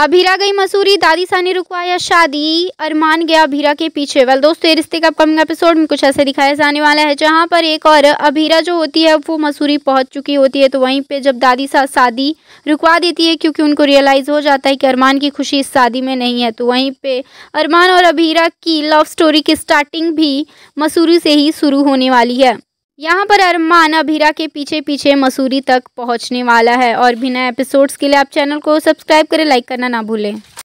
अभीरा गई मसूरी दादी सानी ने रुकवाया शादी अरमान गया अभीरा के पीछे वाल दोस्तों रिश्ते का अपकमिंग एपिसोड में कुछ ऐसे दिखाया जाने वाला है जहां पर एक और अभीरा जो होती है वो मसूरी पहुंच चुकी होती है तो वहीं पे जब दादी सा शादी रुकवा देती है क्योंकि उनको रियलाइज़ हो जाता है कि अरमान की खुशी इस शादी में नहीं है तो वहीं पर अरमान और अभीरा की लव स्टोरी की स्टार्टिंग भी मसूरी से ही शुरू होने वाली है यहाँ पर अरमान अभीरा के पीछे पीछे मसूरी तक पहुँचने वाला है और बिना एपिसोड्स के लिए आप चैनल को सब्सक्राइब करें लाइक करना ना भूलें